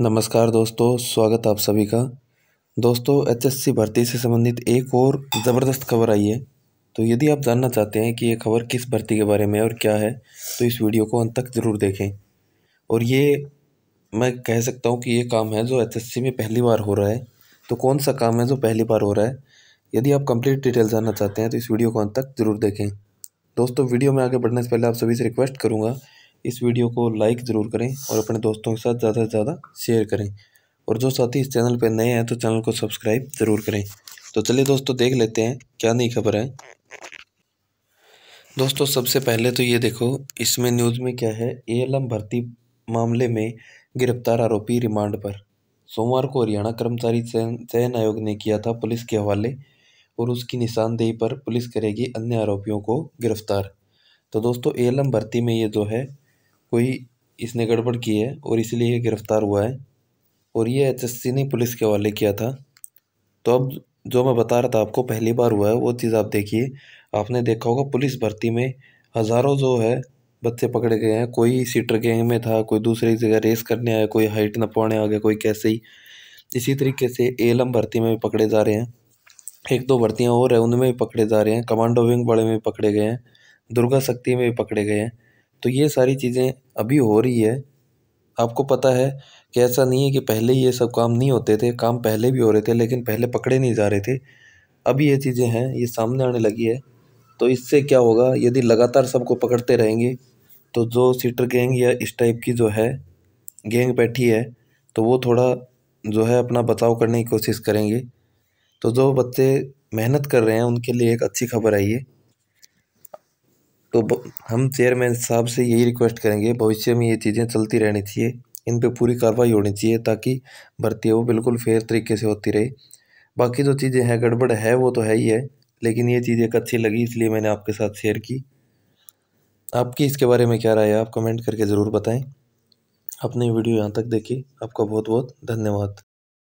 नमस्कार दोस्तों स्वागत आप सभी का दोस्तों एचएससी भर्ती से संबंधित एक और ज़बरदस्त खबर आई है तो यदि आप जानना चाहते हैं कि ये खबर किस भर्ती के बारे में और क्या है तो इस वीडियो को अंत तक ज़रूर देखें और ये मैं कह सकता हूँ कि ये काम है जो एचएससी में पहली बार हो रहा है तो कौन सा काम है जो पहली बार हो रहा है यदि आप कंप्लीट डिटेल जानना चाहते हैं तो इस वीडियो को अंत तक ज़रूर देखें दोस्तों वीडियो में आगे बढ़ने से पहले आप सभी से रिक्वेस्ट करूँगा इस वीडियो को लाइक ज़रूर करें और अपने दोस्तों के साथ ज़्यादा से ज़्यादा शेयर करें और जो साथी इस चैनल पर नए हैं तो चैनल को सब्सक्राइब ज़रूर करें तो चलिए दोस्तों देख लेते हैं क्या नई खबर है दोस्तों सबसे पहले तो ये देखो इसमें न्यूज़ में क्या है ए भर्ती मामले में गिरफ्तार आरोपी रिमांड पर सोमवार को हरियाणा कर्मचारी चयन आयोग ने किया था पुलिस के हवाले और उसकी निशानदेही पर पुलिस करेगी अन्य आरोपियों को गिरफ्तार तो दोस्तों ए भर्ती में ये जो है कोई इसने गड़बड़ की है और इसलिए ये गिरफ़्तार हुआ है और ये एच एस ने पुलिस के हवाले किया था तो अब जो मैं बता रहा था आपको पहली बार हुआ है वो चीज़ आप देखिए आपने देखा होगा पुलिस भर्ती में हज़ारों जो है बच्चे पकड़े गए हैं कोई सीटर गैंग में था कोई दूसरी जगह रेस करने आया कोई हाइट नपवाने आ गया कोई कैसे ही इसी तरीके से एलम भर्ती में भी पकड़े जा रहे हैं एक दो भर्तियाँ और हैं उनमें भी पकड़े जा रहे हैं कमांडो विंग बड़े में भी पकड़े गए हैं दुर्गा शक्ति में भी पकड़े गए हैं तो ये सारी चीज़ें अभी हो रही है आपको पता है कि ऐसा नहीं है कि पहले ये सब काम नहीं होते थे काम पहले भी हो रहे थे लेकिन पहले पकड़े नहीं जा रहे थे अभी ये चीज़ें हैं ये सामने आने लगी है तो इससे क्या होगा यदि लगातार सबको पकड़ते रहेंगे तो जो सीटर गैंग या इस टाइप की जो है गैंग बैठी है तो वो थोड़ा जो है अपना बचाव करने की कोशिश करेंगे तो जो बच्चे मेहनत कर रहे हैं उनके लिए एक अच्छी खबर आई है तो हम चेयरमैन साहब से यही रिक्वेस्ट करेंगे भविष्य में ये चीज़ें चलती रहनी चाहिए इन पर पूरी कार्रवाई होनी चाहिए ताकि भर्ती वो बिल्कुल फेयर तरीके से होती रहे बाकी जो चीज़ें हैं गड़बड़ है वो तो है ही है लेकिन ये चीज़ एक अच्छी लगी इसलिए मैंने आपके साथ शेयर की आपकी इसके बारे में क्या राय है आप कमेंट करके ज़रूर बताएं अपनी वीडियो यहाँ तक देखी आपका बहुत बहुत धन्यवाद